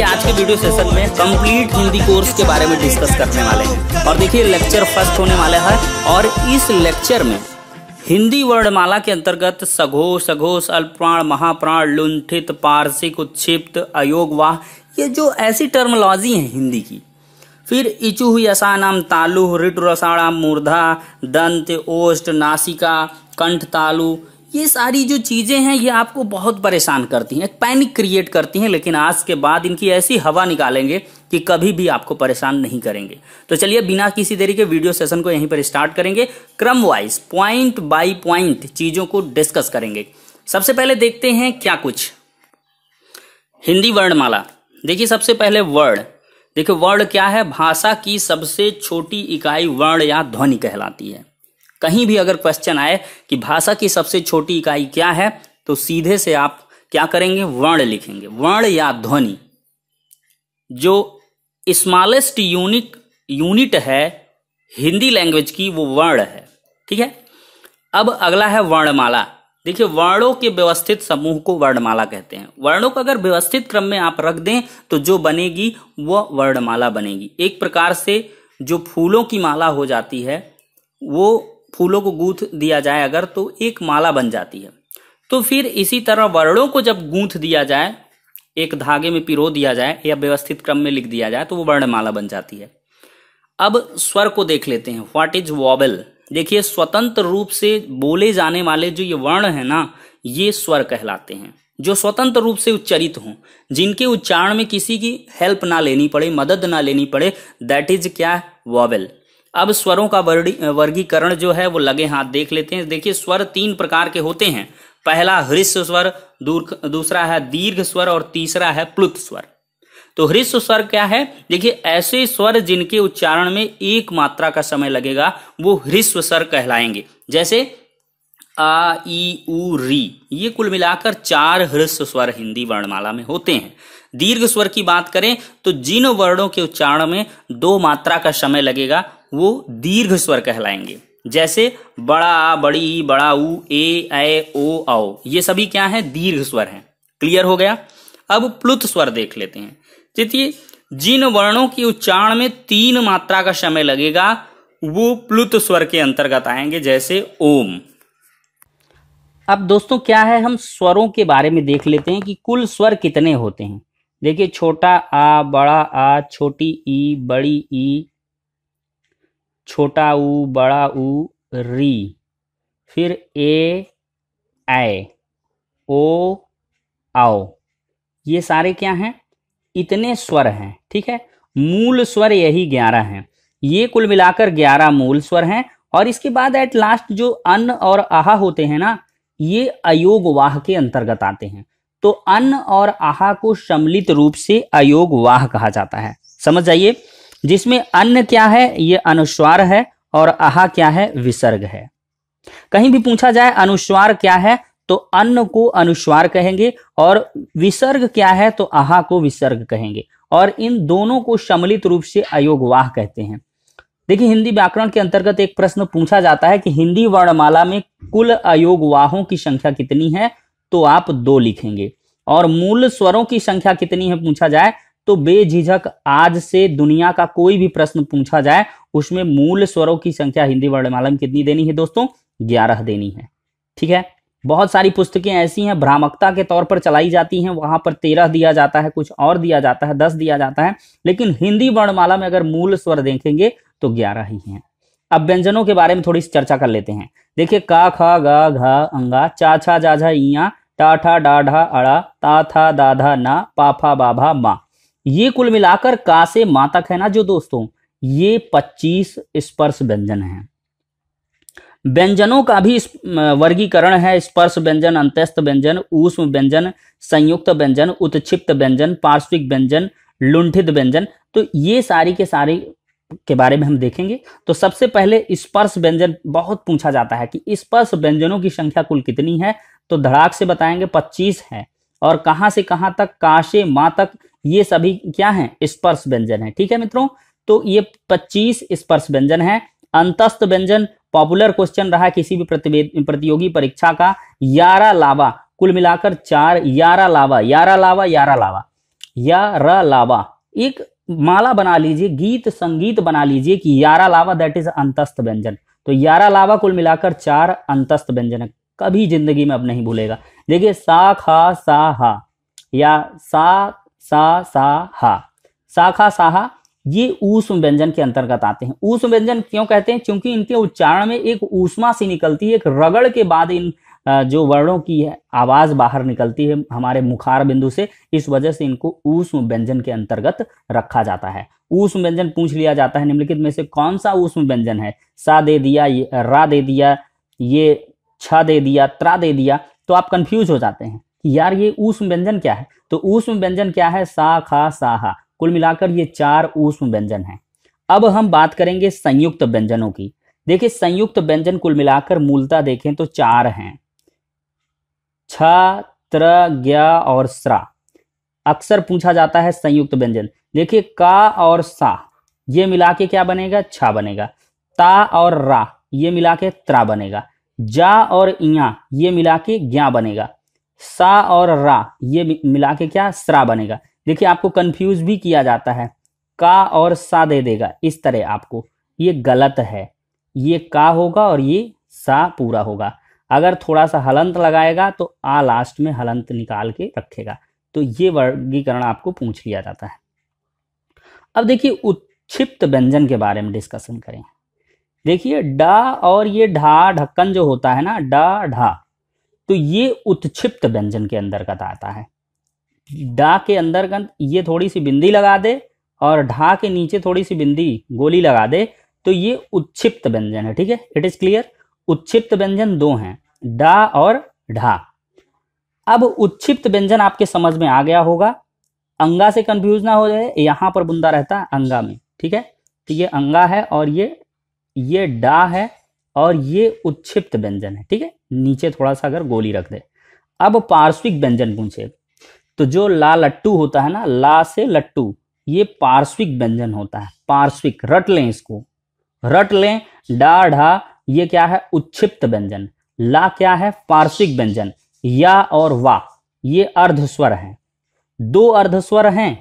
देखिए आज के वीडियो सेशन में कंप्लीट हिंदी कोर्स के बारे में डिस्कस करने वाले हैं और देखिए लेक्चर फर्स्ट होने वाले हैं और इस लेक्चर में हिंदी वर्णमाला के अंतर्गत सघोष अघोष अल्पप्राण महाप्राण लुंठित पारसिक उत्क्षिप्त अयोगवाह ये जो ऐसी टर्मोलॉजी है हिंदी की फिर इचुह यसानाम तालु ऋटु मूर्धा दंत ओष्ट नासिका कंठ तालु ये सारी जो चीज़ें हैं ये आपको बहुत परेशान करती हैं पैनिक क्रिएट करती हैं लेकिन आज के बाद इनकी ऐसी हवा निकालेंगे कि कभी भी आपको परेशान नहीं करेंगे तो चलिए बिना किसी देरी के वीडियो सेशन को यहीं पर स्टार्ट करेंगे क्रम वाइज पॉइंट बाय पॉइंट चीज़ों को डिस्कस करेंगे सबसे पहले देखते हैं क्या कुछ हिंदी वर्णमाला देखिए सबसे पहले वर्ड देखिए वर्ड क्या है भाषा की सबसे छोटी इकाई वर्ण या ध्वनि कहलाती है कहीं भी अगर क्वेश्चन आए कि भाषा की सबसे छोटी इकाई क्या है तो सीधे से आप क्या करेंगे वर्ण लिखेंगे वर्ण या ध्वनि जो स्मॉलेस्ट यूनिट यूनिट है हिंदी लैंग्वेज की वो वर्ण है ठीक है अब अगला है वर्णमाला देखिए वर्णों के व्यवस्थित समूह को वर्णमाला कहते हैं वर्णों को अगर व्यवस्थित क्रम में आप रख दें तो जो बनेगी वह वर्णमाला बनेगी एक प्रकार से जो फूलों की माला हो जाती है वो फूलों को गूंथ दिया जाए अगर तो एक माला बन जाती है तो फिर इसी तरह वर्णों को जब गूंथ दिया जाए एक धागे में पिरो दिया जाए या व्यवस्थित क्रम में लिख दिया जाए तो वो वर्णमाला बन जाती है अब स्वर को देख लेते हैं व्हाट इज वॉबल देखिए स्वतंत्र रूप से बोले जाने वाले जो ये वर्ण है ना ये स्वर कहलाते हैं जो स्वतंत्र रूप से उच्चरित हों जिनके उच्चारण में किसी की हेल्प ना लेनी पड़े मदद ना लेनी पड़े दैट इज क्या वॉबल अब स्वरों का वर्गीकरण जो है वो लगे हाथ देख लेते हैं देखिए स्वर तीन प्रकार के होते हैं पहला हृस्व स्वर दूसरा है दीर्घ स्वर और तीसरा है प्लुत स्वर तो हृस्व स्वर क्या है देखिए ऐसे स्वर जिनके उच्चारण में एक मात्रा का समय लगेगा वो हृस्व स्वर कहलाएंगे जैसे आ ई री ये कुल मिलाकर चार हृस्व स्वर हिंदी वर्णमाला में होते हैं दीर्घ स्वर की बात करें तो जिन वर्णों के उच्चारण में दो मात्रा का समय लगेगा वो दीर्घ स्वर कहलाएंगे जैसे बड़ा बड़ी बड़ा ऊ ए ऐ ओ औ ये सभी क्या है दीर्घ स्वर हैं क्लियर हो गया अब प्लुत स्वर देख लेते हैं देखिए जिन वर्णों के उच्चारण में तीन मात्रा का समय लगेगा वो प्लुत स्वर के अंतर्गत आएंगे जैसे ओम अब दोस्तों क्या है हम स्वरों के बारे में देख लेते हैं कि कुल स्वर कितने होते हैं देखिए छोटा आ बड़ा आ छोटी ई बड़ी ई छोटा ऊ बड़ा ऊ री फिर ए आए ओ आओ ये सारे क्या हैं इतने स्वर हैं ठीक है मूल स्वर यही ग्यारह हैं ये कुल मिलाकर ग्यारह मूल स्वर हैं और इसके बाद एट लास्ट जो अन और आहा होते हैं ना ये अयोग वाह के अंतर्गत आते हैं तो अन्न और आहा को सम्मिलित रूप से अयोग वाह कहा जाता है समझ जाइए जिसमें अन्न क्या है ये अनुस्वार है और आहा क्या है विसर्ग है कहीं भी पूछा जाए अनुस्वार क्या है तो अन्न को अनुस्वार कहेंगे और विसर्ग क्या है तो आहा को विसर्ग कहेंगे और इन दोनों को सम्मिलित रूप से अयोगवाह कहते हैं देखिए हिंदी व्याकरण के अंतर्गत एक प्रश्न पूछा जाता है कि हिंदी वर्णमाला में कुल अयोगवाहों की संख्या कितनी है तो आप दो लिखेंगे और मूल स्वरों की संख्या कितनी है पूछा जाए तो बेझिझक आज से दुनिया का कोई भी प्रश्न पूछा जाए उसमें मूल स्वरों की संख्या हिंदी वर्णमाला में कितनी देनी है दोस्तों ग्यारह देनी है ठीक है बहुत सारी पुस्तकें ऐसी हैं भ्रामकता के तौर पर चलाई जाती हैं वहां पर तेरह दिया जाता है कुछ और दिया जाता है दस दिया जाता है लेकिन हिंदी वर्णमाला में अगर मूल स्वर देखेंगे तो ग्यारह ही हैं अब व्यंजनों के बारे में थोड़ी चर्चा कर लेते हैं देखिए का ख ग घ अंगा चा छा जा झा इया टाठा डाढ़ा अड़ा ताथा दाधा ना पाफा बाभा माँ ये कुल मिलाकर का से है ना जो दोस्तों ये 25 स्पर्श व्यंजन हैं व्यंजनों का भी वर्गीकरण है स्पर्श व्यंजन अंत्यस्त व्यंजन ऊष्म व्यंजन संयुक्त व्यंजन उत्क्षिप्त व्यंजन पार्श्विक व्यंजन लुंठित व्यंजन तो ये सारी के सारी के बारे में हम देखेंगे तो सबसे पहले स्पर्श व्यंजन बहुत पूछा जाता है कि स्पर्श व्यंजनों की संख्या कुल कितनी है तो धड़ाक से बताएंगे पच्चीस है और कहां से कहां तक काशे मा माँ तक ये सभी क्या है स्पर्श व्यंजन है ठीक है मित्रों तो ये पच्चीस स्पर्श व्यंजन है अंतस्थ व्यंजन पॉपुलर क्वेश्चन रहा किसी भी प्रतियोगी परीक्षा का यारा लावा कुल मिलाकर चार यारा लावा यारा लावा यारा लावा यारा लावा एक माला बना लीजिए गीत संगीत बना लीजिए कि यारा लावा दैट इज अंतस्थ व्यंजन तो यारा लावा कुल मिलाकर चार अंतस्थ व्यंजन कभी जिंदगी में अब नहीं भूलेगा देखिए सा खा सा हा या सा सा सा हा सा खा सा हा ये ऊष्म व्यंजन के अंतर्गत आते हैं ऊष्म व्यंजन क्यों कहते हैं क्योंकि इनके उच्चारण में एक ऊष्मा सी निकलती है एक रगड़ के बाद इन जो वर्णों की है आवाज बाहर निकलती है हमारे मुखार बिंदु से इस वजह से इनको ऊष्म व्यंजन के अंतर्गत रखा जाता है ऊष्म व्यंजन पूछ लिया जाता है निम्नलिखित में से कौन सा ऊष्म व्यंजन है सा दे दिया रा दे दिया ये छ दे दिया त्रा दे दिया तो आप कंफ्यूज हो जाते हैं कि यार ये ऊष्म व्यंजन क्या है तो ऊष्म व्यंजन क्या है सा खा साहा कुल मिलाकर ये चार ऊष्म व्यंजन है अब हम बात करेंगे संयुक्त व्यंजनों की देखिए संयुक्त व्यंजन कुल मिलाकर मूलता देखें तो चार हैं छ त्र और स्रा अक्सर पूछा जाता है संयुक्त व्यंजन देखिए का और सा ये मिला के क्या बनेगा छा बनेगा ता और रा ये मिला के त्रा बनेगा जा और इया ये मिला के ज्ञा बनेगा सा और रा ये मिला के क्या सरा बनेगा देखिए आपको कंफ्यूज भी किया जाता है का और सा दे देगा इस तरह आपको ये गलत है ये का होगा और ये सा पूरा होगा अगर थोड़ा सा हलंत लगाएगा तो आ लास्ट में हलंत निकाल के रखेगा तो ये वर्गीकरण आपको पूछ लिया जाता है अब देखिए उत्षिप्त व्यंजन के बारे में डिस्कशन करें देखिए डा और ये ढा ढक्कन जो होता है ना डा ढा तो ये उत्क्षिप्त व्यंजन के अंतर्गत आता है डा के अंतर्गत ये थोड़ी सी बिंदी लगा दे और ढा के नीचे थोड़ी सी बिंदी गोली लगा दे तो ये उत्क्षिप्त व्यंजन है ठीक है इट इज क्लियर उत्क्षिप्त व्यंजन दो हैं डा और ढा अब उत्क्षिप्त व्यंजन आपके समझ में आ गया होगा अंगा से कंफ्यूज ना हो जाए यहां पर बुंदा रहता है अंगा में ठीक है तो ये अंगा है और ये ये डा है और ये उत्क्षिप्त व्यंजन है ठीक है नीचे थोड़ा सा अगर गोली रख दे अब पार्श्विक व्यंजन पूछे तो जो ला लट्टू होता है ना ला से लट्टू ये पार्श्विक व्यंजन होता है पार्श्विक रट लें इसको रट लें डा ढा ये क्या है उत्क्षिप्त व्यंजन ला क्या है पार्श्विक व्यंजन या और वा ये अर्धस्वर है दो अर्धस्वर हैं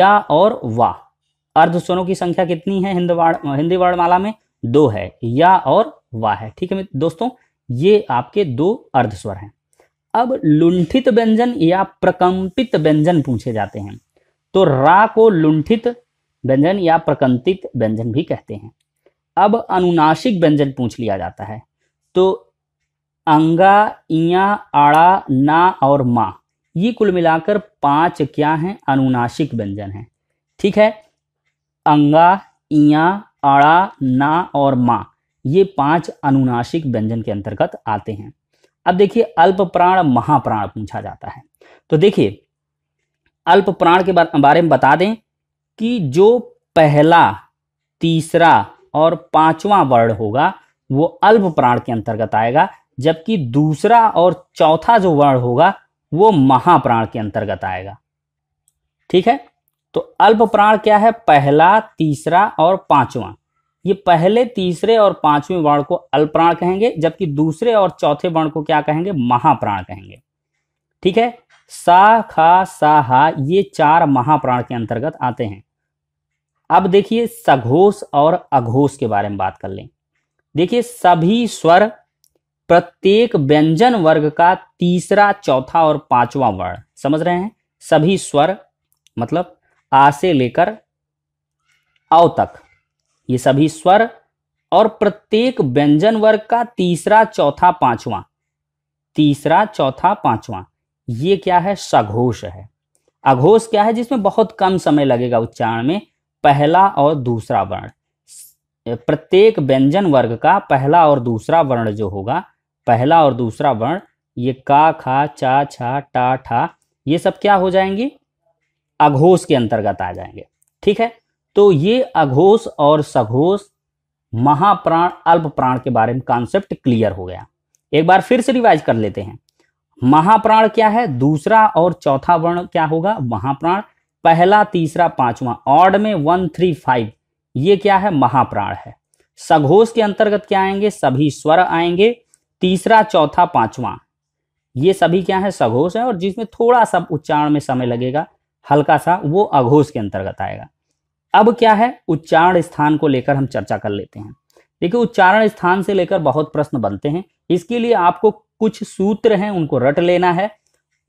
या और वा अर्धस्वरों की संख्या कितनी है हिंदी वर्णमाला में दो है या और वा है ठीक है दोस्तों ये आपके दो अर्ध स्वर हैं अब लुंठित व्यंजन या प्रकंपित व्यंजन पूछे जाते हैं तो रा को लुंठित व्यंजन या प्रकंपित व्यंजन भी कहते हैं अब अनुनाशिक व्यंजन पूछ लिया जाता है तो अंगा इया आड़ा ना और मा ये कुल मिलाकर पांच क्या हैं अनुनाशिक व्यंजन हैं ठीक है अंगा इया आड़ा ना और माँ ये पांच अनुनाशिक व्यंजन के अंतर्गत आते हैं अब देखिए अल्प प्राण महाप्राण पूछा जाता है तो देखिए अल्प प्राण के बारे में बता दें कि जो पहला तीसरा और पांचवा वर्ण होगा वो अल्प प्राण के अंतर्गत आएगा जबकि दूसरा और चौथा जो वर्ण होगा वो महाप्राण के अंतर्गत आएगा ठीक है तो अल्प प्राण क्या है पहला तीसरा और पांचवा ये पहले तीसरे और पांचवें वर्ण को अल्प्राण कहेंगे जबकि दूसरे और चौथे वर्ण को क्या कहेंगे महाप्राण कहेंगे ठीक है सा खा सा हा ये चार महाप्राण के अंतर्गत आते हैं अब देखिए सघोष और अघोष के बारे में बात कर लें देखिए सभी स्वर प्रत्येक व्यंजन वर्ग का तीसरा चौथा और पांचवा वर्ण समझ रहे हैं सभी स्वर मतलब आ से लेकर औ तक ये सभी स्वर और प्रत्येक व्यंजन वर्ग का तीसरा चौथा पांचवा तीसरा चौथा पांचवा ये क्या है सघोष है अघोष क्या है जिसमें बहुत कम समय लगेगा उच्चारण में पहला और दूसरा वर्ण प्रत्येक व्यंजन वर्ग का पहला और दूसरा वर्ण जो होगा पहला और दूसरा वर्ण ये का खा चा छा टा ठा ये सब क्या हो जाएंगे अघोष के अंतर्गत आ जाएंगे ठीक है तो ये अघोष और सघोष महाप्राण अल्प प्राण के बारे में कॉन्सेप्ट क्लियर हो गया एक बार फिर से रिवाइज कर लेते हैं महाप्राण क्या है दूसरा और चौथा वर्ण क्या होगा महाप्राण पहला तीसरा पांचवा ऑड में वन थ्री फाइव ये क्या है महाप्राण है सघोष के अंतर्गत क्या आएंगे सभी स्वर आएंगे तीसरा चौथा पांचवा ये सभी क्या है सघोष है और जिसमें थोड़ा सा उच्चारण में समय लगेगा हल्का सा वो अघोष के अंतर्गत आएगा अब क्या है उच्चारण स्थान को लेकर हम चर्चा कर लेते हैं देखिए उच्चारण स्थान से लेकर बहुत प्रश्न बनते हैं इसके लिए आपको कुछ सूत्र हैं उनको रट लेना है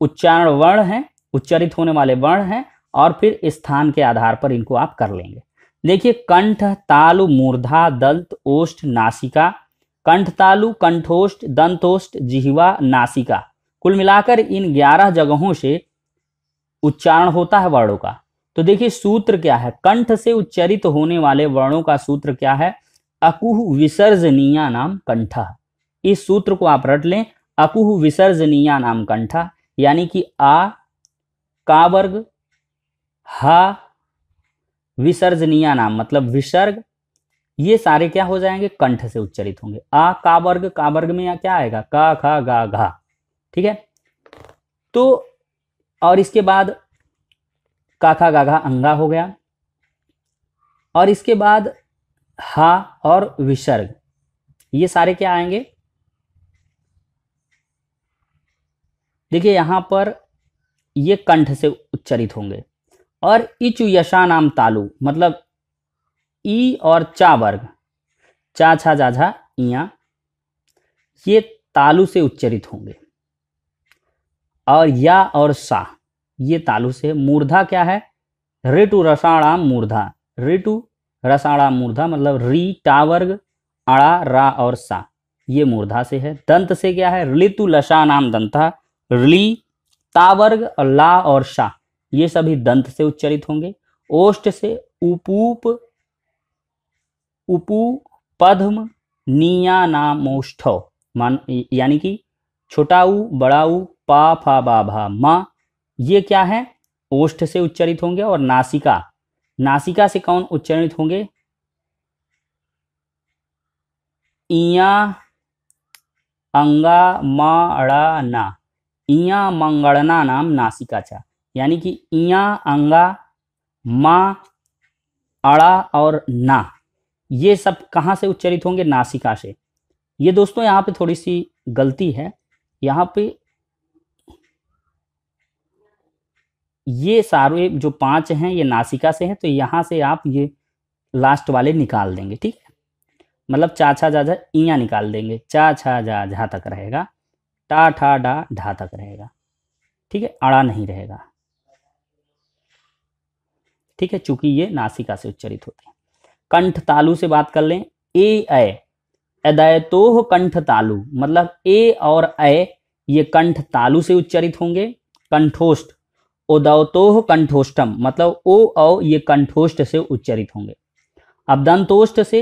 उच्चारण वर्ण है उच्चरित होने वाले वर्ण हैं और फिर स्थान के आधार पर इनको आप कर लेंगे देखिए कंठ तालु मूर्धा दंत ओष्ठ नासिका कंठ तालु कंठोष्ठ दंतोष्ठ जिहवा नासिका कुल मिलाकर इन ग्यारह जगहों से उच्चारण होता है वर्णों का तो देखिए सूत्र क्या है कंठ से उच्चरित होने वाले वर्णों का सूत्र क्या है अकुह विसर्जनीया नाम कंठा इस सूत्र को आप रट लें अकुह विसर्जनीया नाम कंठा यानी कि आ का वर्ग हा विसर्जनीया नाम मतलब विसर्ग ये सारे क्या हो जाएंगे कंठ से उच्चरित होंगे आ का वर्ग का वर्ग में या क्या आएगा का खा गा घा ठीक है तो और इसके बाद काका गाघा अंगा हो गया और इसके बाद हा और विसर्ग ये सारे क्या आएंगे देखिए यहां पर ये कंठ से उच्चरित होंगे और इच यशा नाम तालु मतलब ई और चा वर्ग चा छा जा झा इया ये तालु से उच्चरित होंगे और या और सा ये तालु से मूर्धा क्या है ऋटु रसाणाम मूर्धा ऋटु रसाणाम मूर्धा मतलब री टावर्ग अड़ा रा और सा ये मूर्धा से है दंत से क्या है ऋतु लशा नाम दंता ली तावर्ग ला और शा ये सभी दंत से उच्चरित होंगे ओष्ट से उपूप उपू पद्म निया नामोष्ठ मान यानी कि छोटाऊ बड़ाऊ पा फा बा भा मा ये क्या है ओष्ठ से उच्चरित होंगे और नासिका नासिका से कौन उच्चरित होंगे इया अंगा मड़ना इया मंगड़ना नाम नासिका चा यानी कि इया अंगा मा अड़ा और ना ये सब कहाँ से उच्चरित होंगे नासिका से ये दोस्तों यहाँ पे थोड़ी सी गलती है यहाँ पे ये सारे जो पांच हैं ये नासिका से हैं तो यहाँ से आप ये लास्ट वाले निकाल देंगे ठीक है मतलब चा छा जा झा इया निकाल देंगे चा छा जा झा तक रहेगा टा ठा डा ढा तक रहेगा ठीक है अड़ा नहीं रहेगा ठीक है चूंकि ये नासिका से उच्चरित होते हैं कंठ तालु से बात कर लें ए अय अदय तो कंठ तालु मतलब ए और अय ये कंठ तालु से उच्चरित होंगे कंठोष्ठ उदौतोह कंठोष्टम मतलब ओ औ ये कंठोष्ट से उच्चरित होंगे अब दंतोष्ट से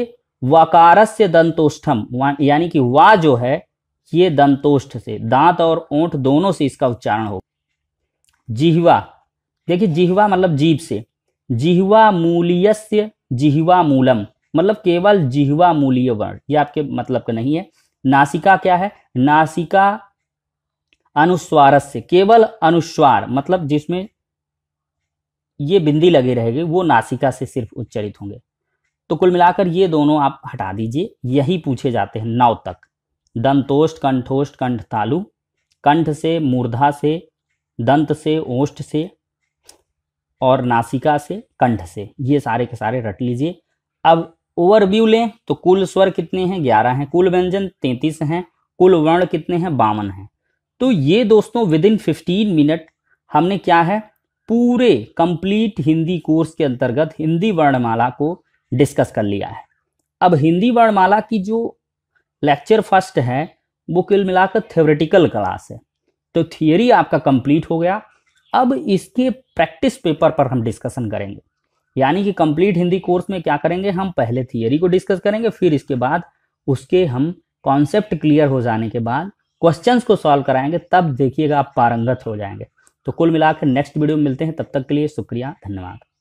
वकारस्य दंतोष्ठम यानी कि वा जो है ये दंतोष्ठ से दांत और ओंठ दोनों से इसका उच्चारण हो जिहवा देखिए जिहवा मतलब जीव से जिहवा मूल्यस्य जिहवा मूलम मतलब केवल जिहवा मूल्य वर्ण ये आपके मतलब का नहीं है नासिका क्या है नासिका से केवल अनुस्वार मतलब जिसमें ये बिंदी लगे रहेगी वो नासिका से सिर्फ उच्चरित होंगे तो कुल मिलाकर ये दोनों आप हटा दीजिए यही पूछे जाते हैं नौ तक दंतोष्ट कंठोष्ट कंठ तालु कंठ से मूर्धा से दंत से ओष्ठ से और नासिका से कंठ से ये सारे के सारे रट लीजिए अब ओवरव्यू लें तो कुल स्वर कितने हैं ग्यारह हैं कुल व्यंजन तैंतीस हैं कुल वर्ण कितने हैं बावन हैं तो ये दोस्तों विद इन फिफ्टीन मिनट हमने क्या है पूरे कंप्लीट हिंदी कोर्स के अंतर्गत हिंदी वर्णमाला को डिस्कस कर लिया है अब हिंदी वर्णमाला की जो लेक्चर फर्स्ट है वो कुल मिलाकर थ्योरेटिकल क्लास है तो थियोरी आपका कंप्लीट हो गया अब इसके प्रैक्टिस पेपर पर हम डिस्कशन करेंगे यानी कि कंप्लीट हिंदी कोर्स में क्या करेंगे हम पहले थियोरी को डिस्कस करेंगे फिर इसके बाद उसके हम कॉन्सेप्ट क्लियर हो जाने के बाद क्वेश्चंस को सॉल्व कराएंगे तब देखिएगा आप पारंगत हो जाएंगे तो कुल मिलाकर नेक्स्ट वीडियो में मिलते हैं तब तक के लिए शुक्रिया धन्यवाद